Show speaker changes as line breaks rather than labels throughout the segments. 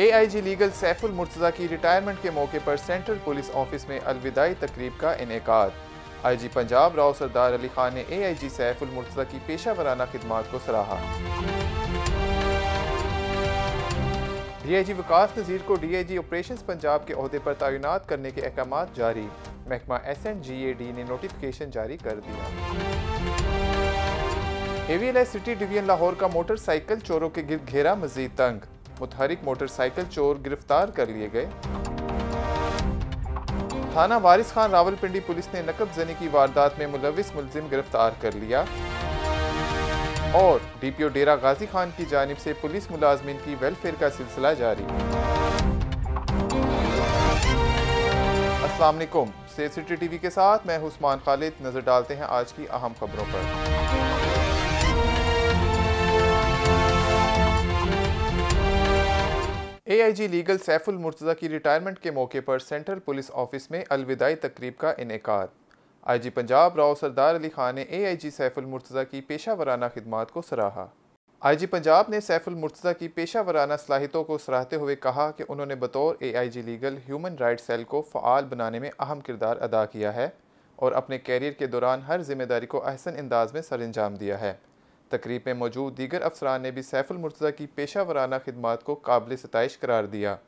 AIG legal Saiful Murtaza की retirement के मौके पर सेंट्रल पुलिस ऑफिस में अलविदाई तकरीब का इनका आई जी पंजाब राव सरदार अली खान ने ए आई जी सैफुल मुर्तजा की पेशा वराना खिदमत को सराहा डी आई जी विकास नज़ीर को D I G operation Punjab के अहदे पर तैनात करने के अहकाम जारी महकमा S N G A D ने नोटिफिकेशन जारी कर दिया एवीएलआई सिटी डिवीजन लाहौर का मोटरसाइकिल चोरों के गिर घेरा मजीद तंग मुतहरिक मोटरसाइकिल चोर गिरफ्तार कर लिए गए थाना वारिस खान रावलपिंडी पुलिस ने नकब जनी की वारदात में मुलविस मुलजिम गिरफ्तार कर लिया और डीपीओ डेरा गाजी खान की जानब से पुलिस मुलाजमीन की वेलफेयर का सिलसिला जारी असलम स्टेट सिटी टीवी के साथ मैं हुस्मान खालिद नज़र डालते हैं आज की अहम खबरों पर एआईजी लीगल सैफुल मुर्तज़ा की रिटायरमेंट के मौके पर सेंट्रल पुलिस ऑफिस में अलविदाई तकरीब का इनका आईजी पंजाब राव सरदार अली खान ने एआईजी सैफुल मुर्तज़ा की पेशा वराना खिदमत को सराहा आईजी पंजाब ने सैफुल मुर्तज़ा की पेशा वराना सलाहितों को सराहते हुए कहा कि उन्होंने बतौर AIG legal human right cell को फ़ाल बनाने में अहम किरदार अदा किया है और अपने कैरियर के दौरान हर जिम्मेदारी को अहसन अंदाज में सर अंजाम दिया है तकरीब में मौजूद दीगर अफसरान ने भी सैफुल मुर्तज़ा की पेशा वराना खदमात को काबिल सतश करार दिया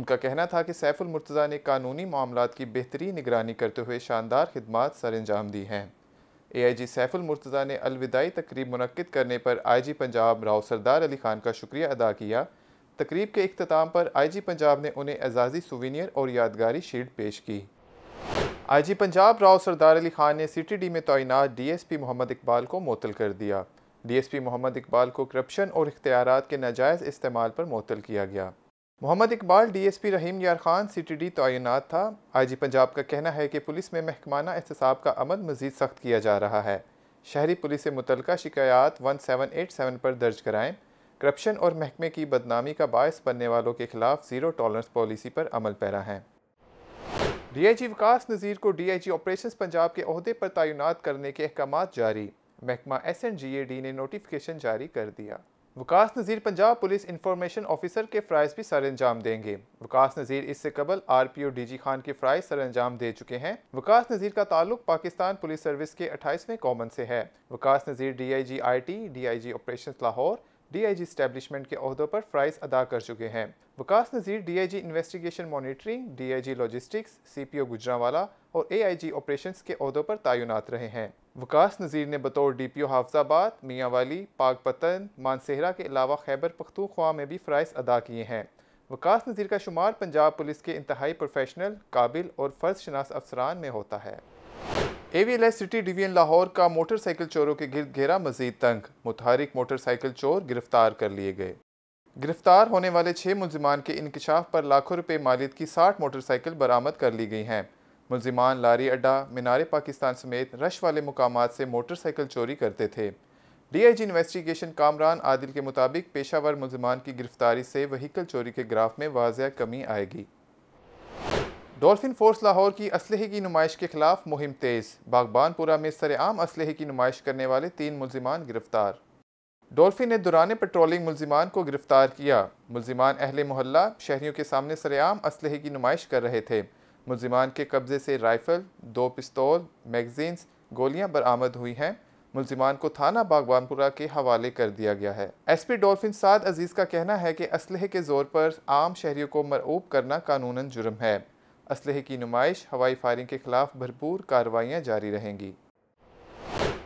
उनका कहना था कि सैफुल मुर्तज़ा ने कानूनी मामला की बेहतरीन निगरानी करते हुए शानदार खदमात सर अंजाम दी हैं ए आई जी सैफुल मुर्तज़ा ने अलविदाई तकरीब मनद करने पर आई जी पंजाब राव सरदार अली ख़ान का शुक्रिया अदा किया तकरीब के अख्ताम पर आई जी पंजाब ने उन्हें एजाज़ी सुवीनियर और यादगारी शील्ड पेश की आई जी पंजाब राव सरदार अली ख़ान ने सी टी डी में तैनात D S P Mohammad Iqbal को मुतल कर दिया डीएसपी मोहम्मद इकबाल को करप्शन और इख्तियार के नाजायज़ इस्तेमाल पर मुतल किया गया मोहम्मद इकबाल डीएसपी रहीम यार खान सी टी डी तैनात था आई जी पंजाब का कहना है कि पुलिस में महकमाना एहतसाब का अमल मजीद सख्त किया जा रहा है शहरी पुलिस से मुतल शिकायत वन सेवन एट सेवन पर दर्ज कराएँ करप्शन और महकमे की बदनामी का बायस बनने वालों के खिलाफ ज़ीरो टॉलरेंस पॉलिसी पर अमल पैरा है जी विकास नज़ीर को जी ऑपरेशन पंजाब के अहदे पर तैनात करने के अहकाम जारी महकमा S N G A D ने नोटिफिकेशन जारी कर दिया Waqas Nazir Punjab police information officer के फ़्राइज़ भी सर अंजाम देंगे वकास नज़ीर इससे कबल R P O D G Khan के फ़्राइज़ सर अंजाम दे चुके हैं वकास नज़ीर का ताल्लुक पाकिस्तान पुलिस सर्विस के अट्ठाईसवें कॉमन से है Waqas Nazir D I G I T D I G operation Lahore D I G establishment के अहदों पर फ़्राइज़ अदा कर चुके हैं Waqas Nazir D I G investigation monitoring D I G logistics C P O Gujranwala और ए आई जी ऑपरेशन के अहदों पर तैनात रहे हैं वकास नज़ीर ने बतौर डी पी ओ हाफजाबाद मियाँ वाली पतन मानसेहरा के अलावा खैबर पख्तूखवा में भी फ़राइज अदा किए हैं वकास नज़ीर का शुमार पंजाब पुलिस के इंतहाई प्रोफेशनल काबिल और फ़र्ज शनास अफसरान में होता है A V L S city division Lahore का मोटरसाइकिल चोरों के गिरद घेरा मजीद तंग मुतहरिक मोटरसाइकिल चोर गिरफ्तार कर लिए गए गिरफ्तार होने वाले छः मुलजमान के इंकशाफ पर लाखों रुपये मालियत की साठ मोटरसाइकिल बरामद कर ली गई हैं मुलजिमान लारी अड्डा मीनार पाकिस्तान समेत रश वाले मकाम से मोटरसाइकिल चोरी करते थे D I G investigation Kamran Adil के मुताबिक पेशावर मुलजमान की गिरफ्तारी से वहीकल चोरी के ग्राफ में वाजह कमी आएगी डॉल्फिन फोर्स लाहौर की असलहे की नुमाइश के खिलाफ मुहिम तेज़ बागबानपुरा में सरेआम असलहे की नुमाइश करने वाले तीन मुलजिमान गिरफ्तार डॉल्फिन ने दुरान पेट्रोलिंग मुलजिमान को गिरफ्तार किया मुलजिमान अहल मोहल्ला शहरीों के सामने सरेआम असलहे की नुमाइश कर रहे थे मुलजिमान के कब्ज़े से राइफ़ल दो पिस्तौल मैगजीन्स गोलियां बरामद हुई हैं मुलजिमान को थाना बागवानपुरा के हवाले कर दिया गया है एसपी डॉल्फिन साद अजीज़ का कहना है कि इसलहे के ज़ोर पर आम शहरीों को मरऊब करना कानून जुर्म है इसलहे की नुमाइश हवाई फायरिंग के खिलाफ भरपूर कार्रवाइयाँ जारी रहेंगी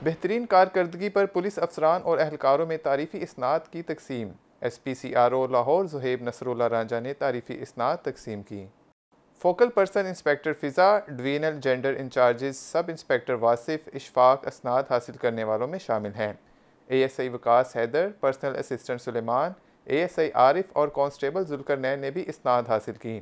बेहतरीन कारकर्दगी पर पुलिस अफसरान और अहलकारों में तारीफ़ी इसनात की तकसीम S P C R O Lahore Zohaib Nasrullah Ranjha ने तारीफ़ी इसनात तकसीम की focal person inspector Fiza divisional gender incharges sub inspector Wasif Ishfaq असनाद हासिल करने वालों में शामिल हैं A S I Waqas Haider personal assistant Suleman A S I Arif और कांस्टेबल जुलकर नैन ने भी इसनाद हासिल की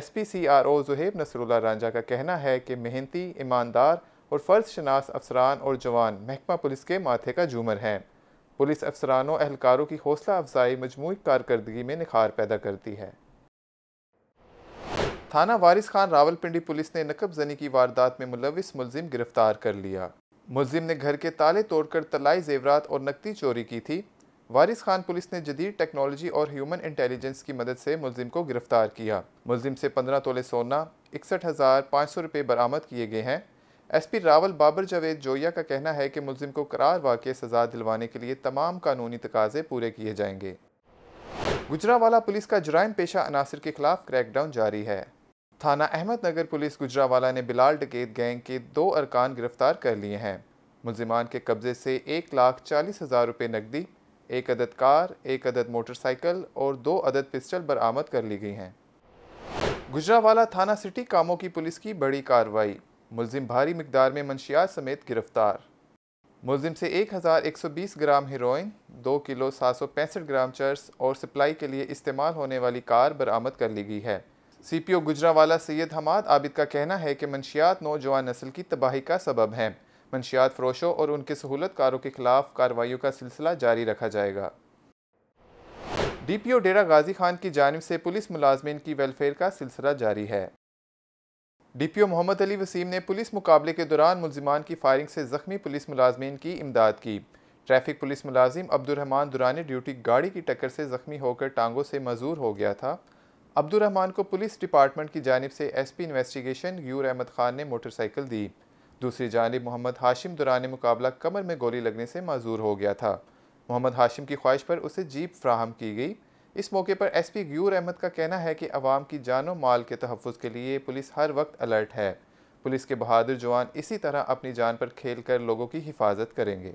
S P C R O Zohaib Nasrullah Ranjha का कहना है कि मेहनती ईमानदार और फ़र्ज शनास अफसरान और जवान महकमा पुलिस के माथे का झूमर हैं पुलिस अफसरानों एहलकारों की हौसला अफजाई मजमू कारकर्दगी में निखार पैदा करती है थाना वारिस खान रावलपिंडी पुलिस ने नकबजनी की वारदात में मुलविस मुलजिम गिरफ्तार कर लिया मुलजिम ने घर के ताले तोड़कर तलाई जेवरात और नकदी चोरी की थी वारिस खान पुलिस ने जदीद टेक्नोलॉजी और ह्यूमन इंटेलिजेंस की मदद से मुलजिम को गिरफ्तार किया मुलजिम से पंद्रह तोले सोना इकसठ हज़ार पाँच सौ रुपये बरामद किए गए हैं एसपी रावल बाबर जावेद जोया का कहना है कि मुलजिम को करार वाक़ सजा दिलवाने के लिए तमाम कानूनी तकाजे पूरे किए जाएंगे गुजरावाला पुलिस का जराइम पेशा अनासर के खिलाफ क्रैकडाउन जारी है थाना अहमदनगर पुलिस गुजरावाला ने बिलाल डकैत गैंग के दो अरकान गिरफ्तार कर लिए हैं मुलजिमान के कब्जे से एक लाख चालीस हज़ार रुपये नकदी एक अदद कार एक अदद मोटरसाइकिल और दो अदद पिस्टल बरामद कर ली गई हैं गुजरावाला थाना सिटी कामों की पुलिस की बड़ी कार्रवाई मुलजिम भारी मकदार में मंशियात समेत गिरफ्तार मुलजिम से 1120 ग्राम हीरोइन दो किलो सात ग्राम चर्स और सप्लाई के लिए इस्तेमाल होने वाली कार बरामद कर ली गई है सीपीओ गुजरावाला सैयद हमाद आबिद का कहना है कि मंशियात नौजवान नस्ल की तबाही का सबब हैं मंशियात फरोशों और उनके सहूलतकारों के खिलाफ कार्रवाई का सिलसिला जारी रखा जाएगा D P O Dera Ghazi Khan की जानब से पुलिस मुलाजमन की वेलफेयर का सिलसिला जारी है D P O Mohammad Ali Waseem ने पुलिस मुकाबले के दौरान मुलजमान की फायरिंग से ज़ख्मी पुलिस मुलाजमन की इमदाद की ट्रैफिक पुलिस मुलाजिम अब्दुलरहमान दुरानी ड्यूटी गाड़ी की टक्कर से ज़ख्मी होकर टांगों से मजूर हो गया था अब्दुलरहमान को पुलिस डिपार्टमेंट की जानब से एस पी इन्वेस्टिगेशन यूर अहमद खान ने मोटरसाइकिल दी दूसरी जानब मोहम्मद हाशिम दुरान मुकाबला कमर में गोली लगने से माजूर हो गया था मोहम्मद हाशिम की ख्वाहिश पर उसे जीप फ्राहम की गई इस मौके पर एस पी ग्यूर अहमद का कहना है कि अवाम की जानो माल के तहफ़ के लिए पुलिस हर वक्त अलर्ट है पुलिस के बहादुर जवान इसी तरह अपनी जान पर खेल कर लोगों की हिफाजत करेंगे